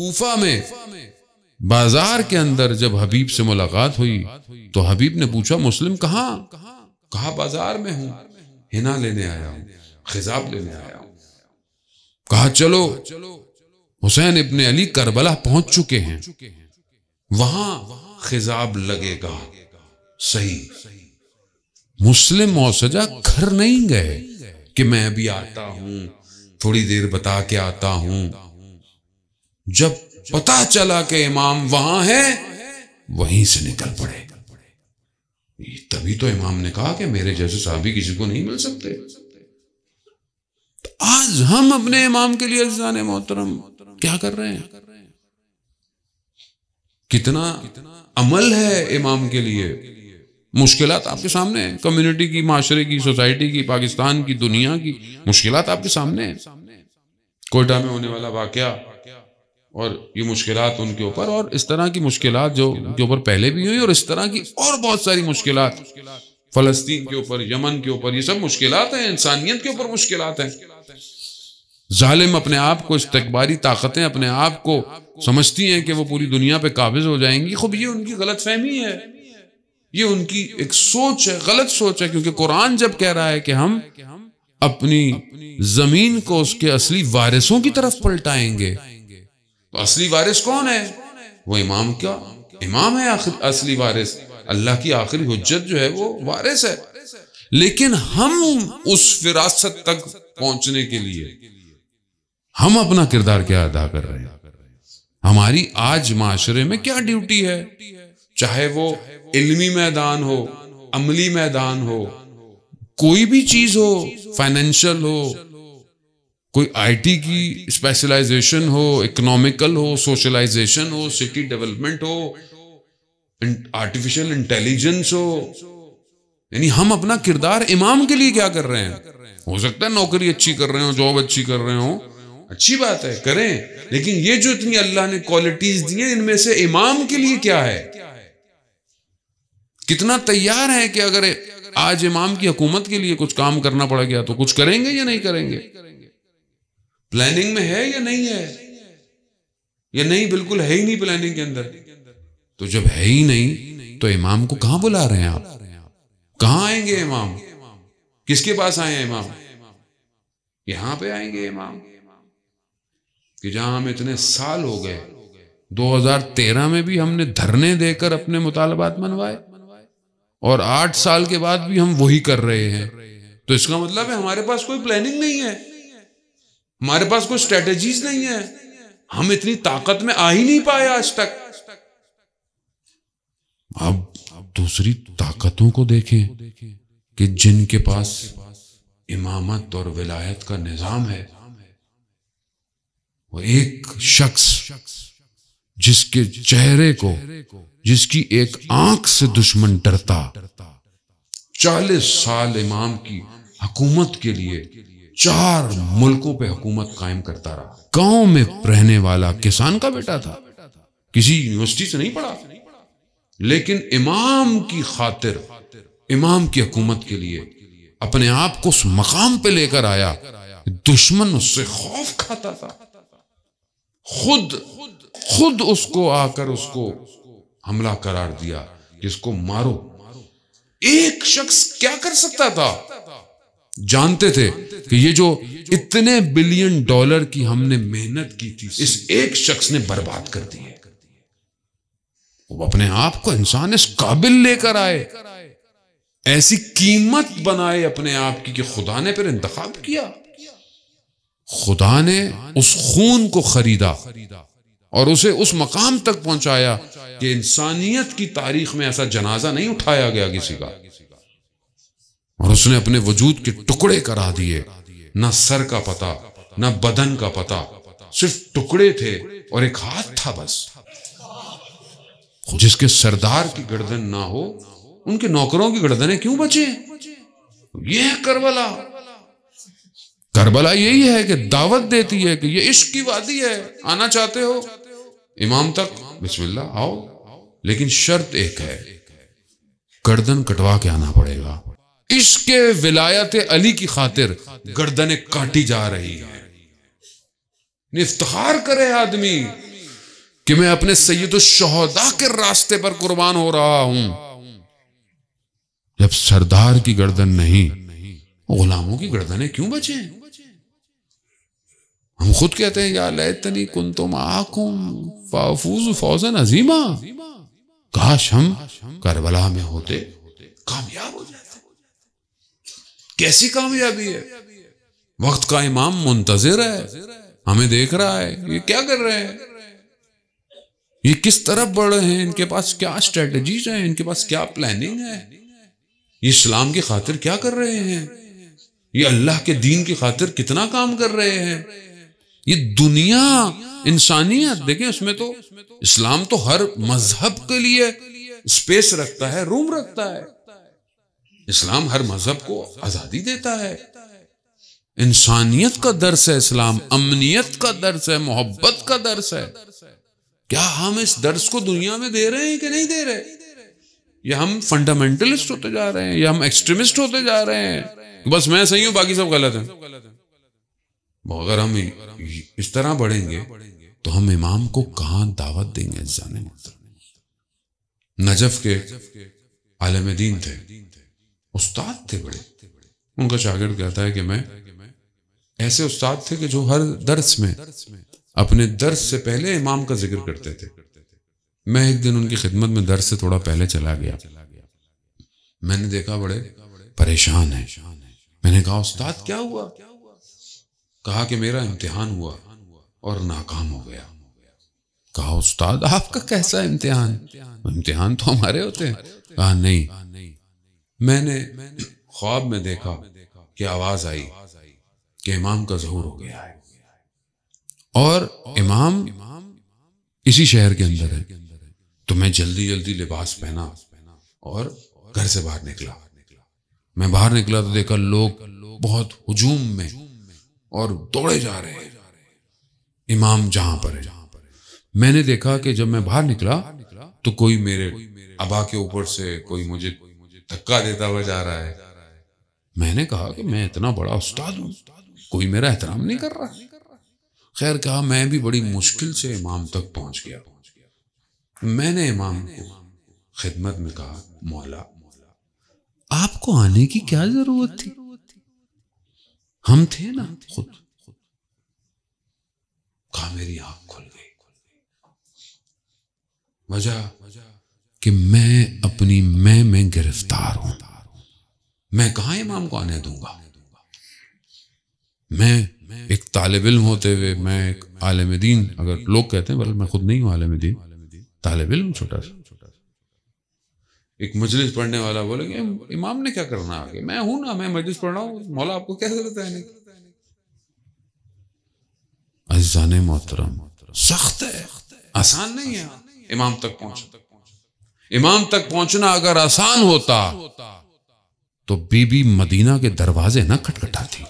कूफा में बाजार के अंदर जब हबीब से मुलाकात हुई तो हबीब ने पूछा मुस्लिम कहाँ कहा बाजार में हूं हिना लेने आया हूं खिजाब लेने आया हूं कहा चलो चलो हुसैन इब्ने अली करबला पहुंच चुके हैं वहां खिजाब लगेगा सही मुस्लिम मौसजा घर नहीं गए कि मैं अभी आता हूं थोड़ी देर बता के आता हूं जब पता चला कि इमाम वहां है वहीं से निकल पड़े तभी तो इमाम ने कहा कि मेरे जैसे साहबी किसी को नहीं मिल सकते आज हम अपने इमाम के लिए अजान मोहतरम क्या कर रहे हैं कितना अमल है इमाम के लिए मुश्किल आपके सामने है कम्युनिटी की माशरे की सोसाइटी की पाकिस्तान की दुनिया की मुश्किल आपके सामने है कोयटा में होने वाला वाक्य और ये मुश्किल उनके ऊपर और इस तरह की मुश्किल जो उनके ऊपर पहले भी हुई और इस तरह की और बहुत सारी मुश्किल फलस्तीन के ऊपर यमन के ऊपर ये सब मुश्किल हैं इंसानियत के ऊपर मुश्किल हैं जालिम अपने आप को इस्तबारी ताकतें अपने आप को समझती हैं कि वो पूरी दुनिया पे काबिज हो जाएंगी खूब ये उनकी गलत फहमी है ये उनकी एक सोच है गलत सोच है क्योंकि कुरान जब कह रहा है कि हम अपनी जमीन को उसके असली वारिसों की तरफ पलटाएंगे तो असली वारिस कौन है वो इमाम क्या इमाम है आखिर असली वारिस अल्लाह की आखिरी हजत जो है वो वारिस है लेकिन हम उस विरासत तक पहुंचने के लिए हम अपना किरदार क्या अदा कर रहे हैं हमारी आज माशरे में क्या ड्यूटी है चाहे वो इल्मी मैदान हो अमली मैदान हो कोई भी चीज हो फाइनेंशियल हो कोई आईटी की स्पेशलाइजेशन हो इकोनॉमिकल हो सोशलाइजेशन हो सिटी डेवलपमेंट हो आर्टिफिशियल इंटेलिजेंस हो यानी हम अपना किरदार इमाम के लिए क्या कर रहे हैं हो सकता है नौकरी अच्छी कर रहे हो जॉब अच्छी कर रहे हो अच्छी बात है करें लेकिन ये जो इतनी अल्लाह ने क्वालिटीज दी हैं इनमें से इमाम के लिए क्या है कितना तैयार है कि अगर आज इमाम की हुकूमत के लिए कुछ काम करना पड़ गया तो कुछ करेंगे या नहीं करेंगे प्लानिंग में है या नहीं है या नहीं बिल्कुल है ही नहीं प्लानिंग के अंदर तो जब है ही नहीं तो इमाम को कहां बुला रहे हैं आप कहा आएंगे इमाम किसके पास आए हैं इमाम यहां पे आएंगे इमाम कि जहां हम इतने साल हो गए 2013 में भी हमने धरने देकर अपने मुतालबात मनवाए और आठ साल के बाद भी हम वही कर रहे हैं तो इसका मतलब है हमारे पास कोई प्लानिंग नहीं है हमारे पास कोई स्ट्रेटेजीज नहीं है हम इतनी ताकत में आ ही नहीं पाए आज तक अब दूसरी ताकतों को देखें कि जिनके पास इमामत और विलायत का निज़ाम है वो एक शख्स जिसके चेहरे को जिसकी एक आंख से दुश्मन डरता चालीस साल इमाम की हकूमत के लिए चार मुल्कों पे हुकूमत कायम करता रहा गांव में रहने वाला किसान का बेटा था किसी यूनिवर्सिटी से नहीं पढ़ा लेकिन इमाम की खातिर इमाम की हुकूमत के लिए अपने आप को उस मकाम पे लेकर आया दुश्मन उससे खौफ खाता था खुद खुद उसको आकर उसको हमला करार दिया जिसको मारो एक शख्स क्या कर सकता था जानते थे कि ये जो इतने बिलियन डॉलर की हमने मेहनत की थी इस एक शख्स ने बर्बाद कर दी है वो अपने आप को इंसान इस काबिल लेकर आए ऐसी कीमत बनाए अपने आप की कि खुदा ने फिर इंतखब किया खुदा ने उस खून को खरीदा और उसे उस मकाम तक पहुंचाया कि इंसानियत की तारीख में ऐसा जनाजा नहीं उठाया गया किसी का और उसने अपने वजूद के टुकड़े करा दिए ना सर का पता ना बदन का पता सिर्फ टुकड़े थे और एक हाथ था बस जिसके सरदार की गर्दन ना हो उनके नौकरों की गर्दनें क्यों बचे यह है करबला करबला यही है कि दावत देती है कि ये इश्क की वादी है आना चाहते हो इमाम तक बिस्मिल्लाह आओ लेकिन शर्त एक है गर्दन कटवा के आना पड़ेगा इश्क विलायत अली की खातिर गर्दने काटी जा रही है इफ्तार करे आदमी कि मैं अपने सैयद शहदा के रास्ते पर कुर्बान हो रहा हूं जब सरदार की गर्दन नहीं गुलामों की गर्दने क्यों बचे हम खुद कहते हैं या लैतनी कुन तुम आकुम फाफूज फौजन अजीमा काश हम करबला में होते कामयाब हो जाते कैसी कामयाबी है वक्त का इमाम मुंतजर है हमें देख रहा है ये क्या कर रहे हैं ये किस तरफ बढ़ रहे हैं इनके पास क्या स्ट्रेटजीज है इनके पास क्या प्लानिंग है ये इस्लाम की खातिर क्या कर रहे हैं ये अल्लाह के दीन की खातिर कितना काम कर रहे हैं ये दुनिया इंसानियत देखिए उसमें तो इस्लाम तो हर मजहब के लिए स्पेस रखता है रूम रखता है इस्लाम हर मजहब को आजादी देता है इंसानियत का दर्श है इस्लाम अमनियत का दर्श है मोहब्बत का दर्श है क्या हम इस दर्श को दुनिया में दे रहे हैं कि नहीं दे रहे या हम फंडामेंटलिस्ट होते जा रहे हैं या हम एक्सट्रीमिस्ट होते जा रहे हैं बस मैं सही हूं बाकी सब गलत है अगर हम इस तरह बढ़ेंगे तो हम इमाम को कहा दावत देंगे जाने नजफ के आलम दीन थे उस्ताद थे बड़े उनका शागिर्द कहता है कि मैं ऐसे उस्ताद थे कि जो हर दर्स में अपने दर्स से पहले इमाम का जिक्र करते थे मैं एक दिन उनकी खिदमत में दर्स से थोड़ा पहले चला गया मैंने देखा बड़े परेशान है मैंने कहा उस्ताद क्या हुआ कहा कि मेरा इम्तिहान हुआ और नाकाम हो गया कहा उस्ताद आपका कैसा इम्तिहान इम्तिहान तो हमारे होते हैं कहा नहीं मैंने ख्वाब में देखा कि आवाज आई कि इमाम का जहूर हो गया है और इमाम इसी शहर के अंदर है तो मैं जल्दी जल्दी लिबास पहना और घर से बाहर निकला मैं बाहर निकला तो देखा लोग बहुत हजूम में और दौड़े जा रहे हैं इमाम जहां पर है मैंने देखा कि जब मैं बाहर निकला तो कोई मेरे अबा के ऊपर से कोई मुझे धक्का देता हुआ जा रहा है मैंने कहा कि मैं इतना बड़ा उस्ताद हूँ कोई मेरा एहतराम नहीं कर रहा खैर कहा मैं भी बड़ी मुश्किल से इमाम तक पहुंच गया मैंने इमाम को खिदमत में कहा मौला आपको आने की क्या जरूरत थी हम थे ना खुद कहा मेरी आंख खुल गई वजह वजह कि मैं अपनी मैं में गिरफ्तार हूं मैं कहा इमाम को आने दूंगा मैं एक तालब इल्म होते हुए मैं एक आलम दीन अगर लोग कहते हैं बल्कि मैं खुद नहीं हूं आलम दीन तालब इल्म छोटा सा एक मजलिस पढ़ने वाला बोलेंगे इमाम ने क्या करना आगे मैं हूं ना मैं मजलिस पढ़ रहा हूँ मौला आपको क्या जरूरत है अजान मोहतरम सख्त है आसान नहीं है इमाम तक पहुंच इमाम तक पहुंचना अगर आसान होता तो बीबी मदीना के दरवाजे ना खटखटाती